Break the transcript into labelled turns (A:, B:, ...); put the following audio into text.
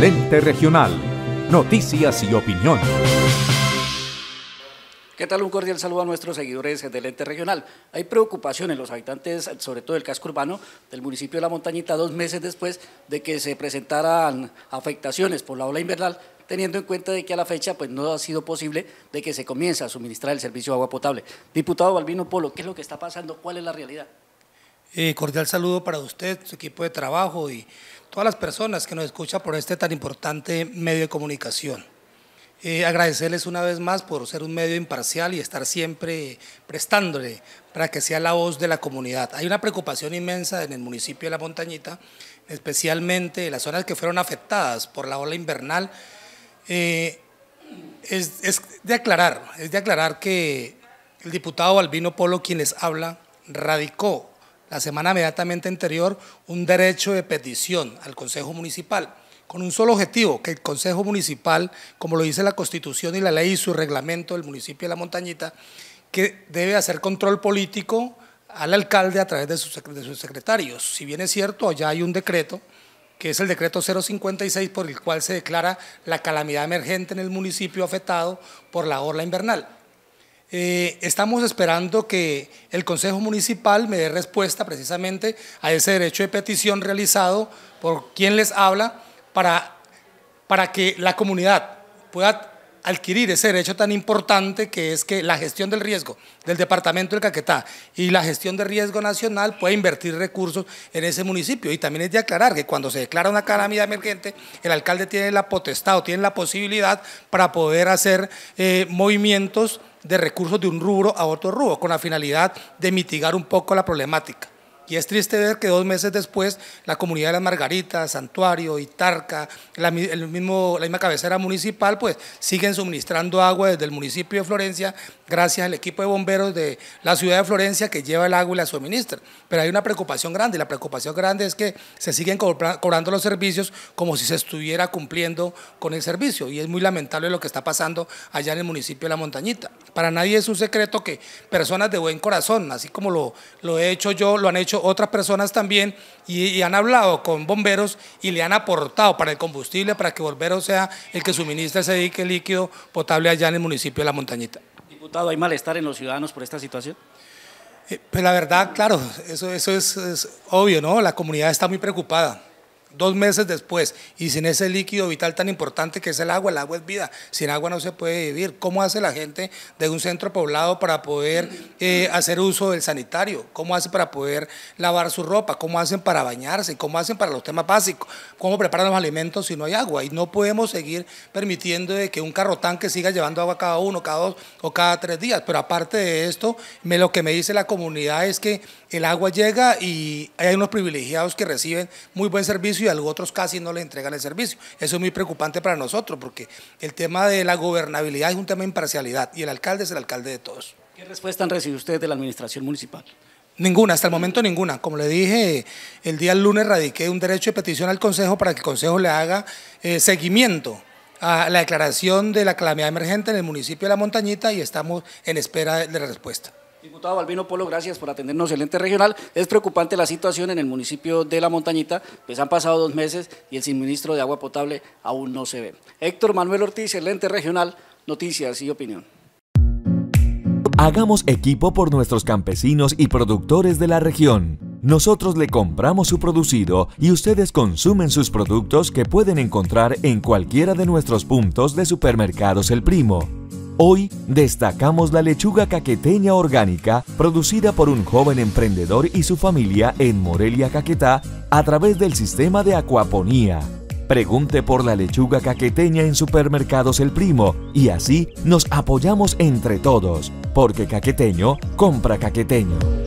A: Lente regional. Noticias y opinión.
B: ¿Qué tal? Un cordial saludo a nuestros seguidores del Lente regional. Hay preocupación en los habitantes, sobre todo del casco urbano, del municipio de La Montañita, dos meses después de que se presentaran afectaciones por la ola invernal teniendo en cuenta de que a la fecha pues no ha sido posible de que se comience a suministrar el servicio de agua potable. Diputado Balbino Polo, ¿qué es lo que está pasando? ¿Cuál es la realidad?
C: Eh, cordial saludo para usted, su equipo de trabajo y todas las personas que nos escuchan por este tan importante medio de comunicación. Eh, agradecerles una vez más por ser un medio imparcial y estar siempre prestándole para que sea la voz de la comunidad. Hay una preocupación inmensa en el municipio de La Montañita, especialmente en las zonas que fueron afectadas por la ola invernal. Eh, es, de aclarar, es de aclarar que el diputado Albino Polo, quien les habla, radicó la semana inmediatamente anterior un derecho de petición al Consejo Municipal con un solo objetivo, que el Consejo Municipal, como lo dice la Constitución y la ley y su reglamento del municipio de La Montañita, que debe hacer control político al alcalde a través de sus, secretarios. Si bien es cierto, allá hay un decreto, que es el decreto 056, por el cual se declara la calamidad emergente en el municipio afectado por la orla invernal. Eh, estamos esperando que el Consejo Municipal me dé respuesta precisamente a ese derecho de petición realizado por quien les habla para, para que la comunidad pueda adquirir ese derecho tan importante que es que la gestión del riesgo del departamento del Caquetá y la gestión de riesgo nacional pueda invertir recursos en ese municipio. Y también es de aclarar que cuando se declara una calamidad emergente, el alcalde tiene la potestad o tiene la posibilidad para poder hacer eh, movimientos de recursos de un rubro a otro rubro, con la finalidad de mitigar un poco la problemática. Y es triste ver que dos meses después la comunidad de Las Margaritas, Santuario, Itarca, la, el mismo, la misma cabecera municipal, pues siguen suministrando agua desde el municipio de Florencia gracias al equipo de bomberos de la ciudad de Florencia que lleva el agua y la suministra. Pero hay una preocupación grande y la preocupación grande es que se siguen cobrando los servicios como si se estuviera cumpliendo con el servicio. Y es muy lamentable lo que está pasando allá en el municipio de La Montañita. Para nadie es un secreto que personas de buen corazón, así como lo, lo he hecho yo, lo han hecho otras personas también y, han hablado con bomberos y le han aportado para el combustible, para que o sea el que suministra ese dique líquido potable allá en el municipio de La Montañita. Diputado, ¿hay malestar en los ciudadanos por esta situación? Eh, pues la verdad, claro, eso, eso es obvio, ¿no? La comunidad está muy preocupada dos meses después y sin ese líquido vital tan importante que es el agua, el agua es vida, sin agua no se puede vivir. ¿Cómo hace la gente de un centro poblado para poder eh, hacer uso del sanitario? ¿Cómo hace para poder lavar su ropa? ¿Cómo hacen para bañarse? ¿Cómo hacen para los temas básicos? ¿Cómo preparan los alimentos si no hay agua? Y no podemos seguir permitiendo que un carro tanque siga llevando agua cada uno, cada dos o cada tres días. Pero aparte de esto, me, lo que me dice la comunidad es que el agua llega y hay unos privilegiados que reciben muy buen servicio y a los otros casi no le entregan el servicio. Eso es muy preocupante para nosotros porque el tema de la gobernabilidad es un tema de imparcialidad y el alcalde es el alcalde de todos. ¿Qué respuesta han recibido ustedes de la administración municipal? Ninguna, hasta el momento ninguna. Como le dije, el día lunes radiqué un derecho de petición al Consejo para que el Consejo le haga eh, seguimiento a la declaración de la calamidad emergente en el municipio de La Montañita y estamos en espera de la respuesta.
B: Diputado Balbino Polo, gracias por atendernos el ente regional. Es preocupante la situación en el municipio de La Montañita, pues han pasado dos meses y el suministro de agua potable aún no se ve. Héctor Manuel Ortiz, el ente regional, noticias y opinión.
A: Hagamos equipo por nuestros campesinos y productores de la región. Nosotros le compramos su producido y ustedes consumen sus productos que pueden encontrar en cualquiera de nuestros puntos de supermercados El Primo. Hoy destacamos la lechuga caqueteña orgánica producida por un joven emprendedor y su familia en Morelia, Caquetá, a través del sistema de acuaponía. Pregunte por la lechuga caqueteña en Supermercados El Primo y así nos apoyamos entre todos, porque caqueteño compra caqueteño.